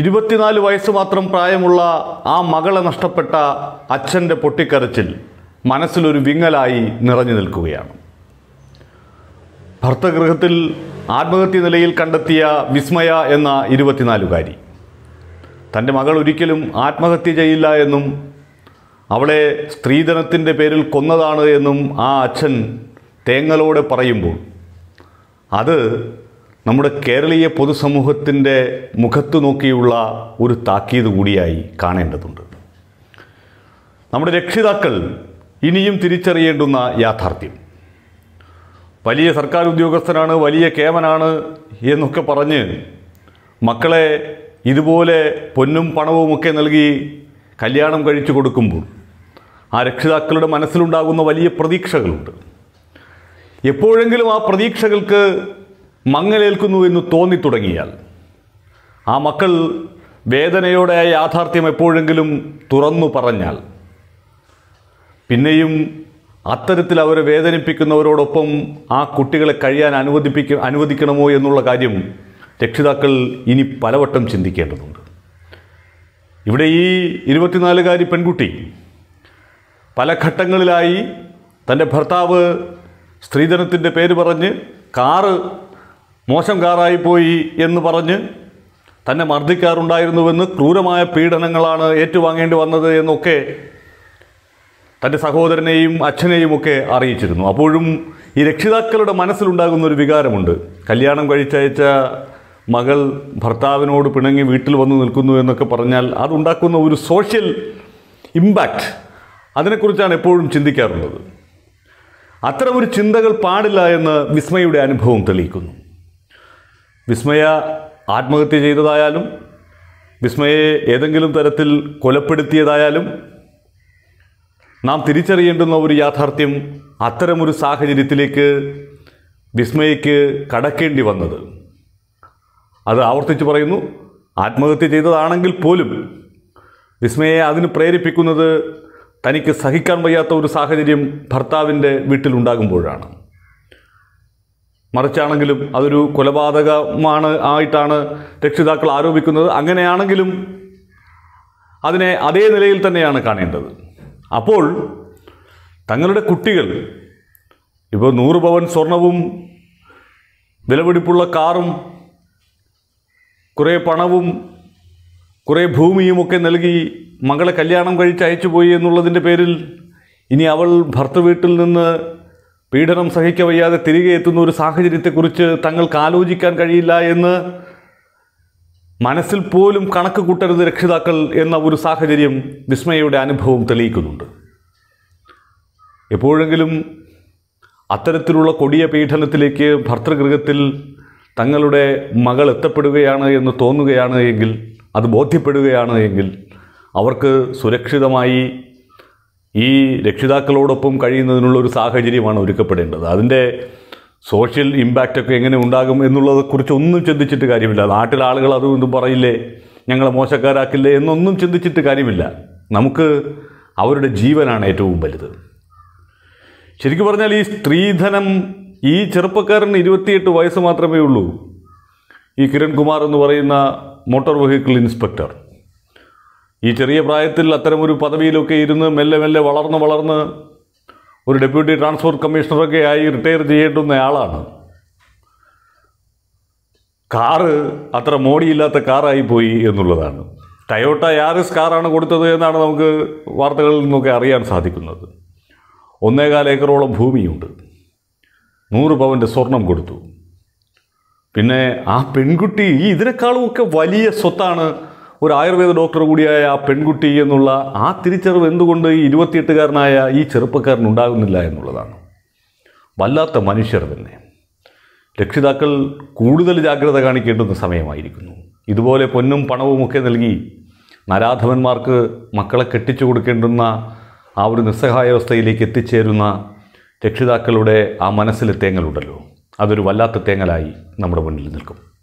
ഇരുപത്തിനാല് വയസ്സ് മാത്രം പ്രായമുള്ള ആ മകളെ നഷ്ടപ്പെട്ട അച്ഛൻ്റെ പൊട്ടിക്കരച്ചിൽ മനസ്സിലൊരു വിങ്ങലായി നിറഞ്ഞു നിൽക്കുകയാണ് ഭർത്തഗൃഹത്തിൽ ആത്മഹത്യ നിലയിൽ കണ്ടെത്തിയ വിസ്മയ എന്ന ഇരുപത്തിനാലുകാരി തൻ്റെ മകൾ ഒരിക്കലും ആത്മഹത്യ ചെയ്യില്ല എന്നും അവളെ സ്ത്രീധനത്തിൻ്റെ പേരിൽ കൊന്നതാണ് എന്നും ആ അച്ഛൻ തേങ്ങലോടെ പറയുമ്പോൾ അത് നമ്മുടെ കേരളീയ പൊതുസമൂഹത്തിൻ്റെ മുഖത്ത് നോക്കിയുള്ള ഒരു താക്കീത് കൂടിയായി കാണേണ്ടതുണ്ട് നമ്മുടെ രക്ഷിതാക്കൾ ഇനിയും തിരിച്ചറിയേണ്ടുന്ന യാഥാർത്ഥ്യം വലിയ സർക്കാർ ഉദ്യോഗസ്ഥനാണ് വലിയ കേമനാണ് എന്നൊക്കെ പറഞ്ഞ് മക്കളെ ഇതുപോലെ പൊന്നും പണവുമൊക്കെ നൽകി കല്യാണം കഴിച്ചു കൊടുക്കുമ്പോൾ ആ രക്ഷിതാക്കളുടെ മനസ്സിലുണ്ടാകുന്ന വലിയ പ്രതീക്ഷകളുണ്ട് എപ്പോഴെങ്കിലും ആ പ്രതീക്ഷകൾക്ക് മങ്ങലേൽക്കുന്നു എന്ന് തോന്നിത്തുടങ്ങിയാൽ ആ മക്കൾ വേദനയോടെ ആ യാഥാർത്ഥ്യം എപ്പോഴെങ്കിലും തുറന്നു പറഞ്ഞാൽ പിന്നെയും അത്തരത്തിൽ അവരെ വേദനിപ്പിക്കുന്നവരോടൊപ്പം ആ കുട്ടികളെ കഴിയാൻ അനുവദിപ്പിക്ക അനുവദിക്കണമോ എന്നുള്ള കാര്യം രക്ഷിതാക്കൾ ഇനി പലവട്ടം ചിന്തിക്കേണ്ടതുണ്ട് ഇവിടെ ഈ ഇരുപത്തിനാലുകാരി പെൺകുട്ടി പല ഘട്ടങ്ങളിലായി തൻ്റെ ഭർത്താവ് സ്ത്രീധനത്തിൻ്റെ പേര് പറഞ്ഞ് കാറ് മോശം കാറായിപ്പോയി എന്ന് പറഞ്ഞ് തന്നെ മർദ്ദിക്കാറുണ്ടായിരുന്നുവെന്ന് ക്രൂരമായ പീഡനങ്ങളാണ് ഏറ്റുവാങ്ങേണ്ടി വന്നത് എന്നൊക്കെ തൻ്റെ സഹോദരനെയും ഒക്കെ അറിയിച്ചിരുന്നു അപ്പോഴും ഈ രക്ഷിതാക്കളുടെ മനസ്സിലുണ്ടാകുന്ന ഒരു വികാരമുണ്ട് കല്യാണം കഴിച്ചയച്ച മകൾ ഭർത്താവിനോട് പിണങ്ങി വീട്ടിൽ വന്ന് നിൽക്കുന്നു എന്നൊക്കെ പറഞ്ഞാൽ അതുണ്ടാക്കുന്ന ഒരു സോഷ്യൽ ഇമ്പാക്റ്റ് അതിനെക്കുറിച്ചാണ് എപ്പോഴും ചിന്തിക്കാറുള്ളത് അത്തരമൊരു ചിന്തകൾ പാടില്ല എന്ന് വിസ്മയുടെ അനുഭവം തെളിയിക്കുന്നു വിസ്മയ ആത്മഹത്യ ചെയ്തതായാലും വിസ്മയെ ഏതെങ്കിലും തരത്തിൽ കൊലപ്പെടുത്തിയതായാലും നാം തിരിച്ചറിയേണ്ടുന്ന ഒരു യാഥാർത്ഥ്യം അത്തരമൊരു സാഹചര്യത്തിലേക്ക് വിസ്മയയ്ക്ക് കടക്കേണ്ടി വന്നത് അത് ആവർത്തിച്ച് പറയുന്നു ആത്മഹത്യ ചെയ്തതാണെങ്കിൽ പോലും വിസ്മയെ അതിന് പ്രേരിപ്പിക്കുന്നത് തനിക്ക് സഹിക്കാൻ വയ്യാത്ത ഒരു സാഹചര്യം ഭർത്താവിൻ്റെ വീട്ടിലുണ്ടാകുമ്പോഴാണ് മറിച്ചാണെങ്കിലും അതൊരു കൊലപാതകമാണ് ആയിട്ടാണ് രക്ഷിതാക്കൾ ആരോപിക്കുന്നത് അങ്ങനെയാണെങ്കിലും അതിനെ അതേ നിലയിൽ തന്നെയാണ് കാണേണ്ടത് അപ്പോൾ തങ്ങളുടെ കുട്ടികൾ ഇപ്പോൾ നൂറ് പവൻ സ്വർണവും വിലപിടിപ്പുള്ള കാറും കുറേ പണവും കുറേ ഭൂമിയുമൊക്കെ നൽകി മകളെ കല്യാണം കഴിച്ച് അയച്ചു പോയി എന്നുള്ളതിൻ്റെ പേരിൽ ഇനി അവൾ ഭർത്തൃ വീട്ടിൽ നിന്ന് പീഡനം സഹിക്കവയ്യാതെ തിരികെ എത്തുന്ന ഒരു സാഹചര്യത്തെക്കുറിച്ച് തങ്ങൾക്ക് ആലോചിക്കാൻ കഴിയില്ല എന്ന് മനസ്സിൽ പോലും കണക്ക് കൂട്ടരുത് രക്ഷിതാക്കൾ എന്ന ഒരു സാഹചര്യം വിസ്മയയുടെ അനുഭവം തെളിയിക്കുന്നുണ്ട് എപ്പോഴെങ്കിലും അത്തരത്തിലുള്ള കൊടിയ പീഡനത്തിലേക്ക് ഭർത്തൃഗൃഹത്തിൽ തങ്ങളുടെ മകൾ എത്തപ്പെടുകയാണ് എന്ന് തോന്നുകയാണ് എങ്കിൽ അത് ബോധ്യപ്പെടുകയാണ് എങ്കിൽ അവർക്ക് സുരക്ഷിതമായി ഈ രക്ഷിതാക്കളോടൊപ്പം കഴിയുന്നതിനുള്ള ഒരു സാഹചര്യമാണ് ഒരുക്കപ്പെടേണ്ടത് അതിൻ്റെ സോഷ്യൽ ഇമ്പാക്റ്റൊക്കെ എങ്ങനെ ഉണ്ടാകും എന്നുള്ളതെക്കുറിച്ച് ഒന്നും ചിന്തിച്ചിട്ട് കാര്യമില്ല നാട്ടിലെ ആളുകൾ അതൊന്നും പറയില്ലേ ഞങ്ങളെ മോശക്കാരാക്കില്ലേ എന്നൊന്നും ചിന്തിച്ചിട്ട് കാര്യമില്ല നമുക്ക് അവരുടെ ജീവനാണ് ഏറ്റവും വലുത് ശരിക്കും പറഞ്ഞാൽ ഈ സ്ത്രീധനം ഈ ചെറുപ്പക്കാരന് ഇരുപത്തിയെട്ട് വയസ്സ് മാത്രമേ ഉള്ളൂ ഈ കിരൺകുമാർ എന്ന് പറയുന്ന മോട്ടോർ വെഹിക്കിൾ ഇൻസ്പെക്ടർ ഈ ചെറിയ പ്രായത്തിൽ അത്തരമൊരു പദവിയിലൊക്കെ ഇരുന്ന് മെല്ലെ മെല്ലെ വളർന്ന് വളർന്ന് ഒരു ഡെപ്യൂട്ടി ട്രാൻസ്പോർട്ട് കമ്മീഷണറൊക്കെ ആയി റിട്ടയർ ചെയ്യേണ്ടുന്ന ആളാണ് കാറ് അത്ര മോടിയില്ലാത്ത കാറായി പോയി എന്നുള്ളതാണ് ടയോട്ട യാറിസ് കാറാണ് കൊടുത്തത് എന്നാണ് നമുക്ക് വാർത്തകളിൽ നിന്നൊക്കെ അറിയാൻ സാധിക്കുന്നത് ഒന്നേകാൽ ഏക്കറോളം ഭൂമിയുണ്ട് നൂറ് പവൻ്റെ സ്വർണം കൊടുത്തു പിന്നെ ആ പെൺകുട്ടി ഈ ഇതിനേക്കാളുമൊക്കെ വലിയ സ്വത്താണ് ഒരു ആയുർവേദ ഡോക്ടർ കൂടിയായ ആ പെൺകുട്ടി എന്നുള്ള ആ തിരിച്ചറിവ് എന്തുകൊണ്ട് ഈ ഇരുപത്തിയെട്ടുകാരനായ ഈ ചെറുപ്പക്കാരൻ ഉണ്ടാകുന്നില്ല എന്നുള്ളതാണ് വല്ലാത്ത മനുഷ്യർ തന്നെ രക്ഷിതാക്കൾ കൂടുതൽ ജാഗ്രത കാണിക്കേണ്ടുന്ന സമയമായിരിക്കുന്നു ഇതുപോലെ പൊന്നും പണവും ഒക്കെ നൽകി നരാധവന്മാർക്ക് മക്കളെ കെട്ടിച്ചു കൊടുക്കേണ്ടുന്ന ആ ഒരു നിസ്സഹായാവസ്ഥയിലേക്ക് എത്തിച്ചേരുന്ന രക്ഷിതാക്കളുടെ ആ മനസ്സിലെ തേങ്ങലുണ്ടല്ലോ അതൊരു വല്ലാത്ത തേങ്ങലായി നമ്മുടെ മുന്നിൽ നിൽക്കും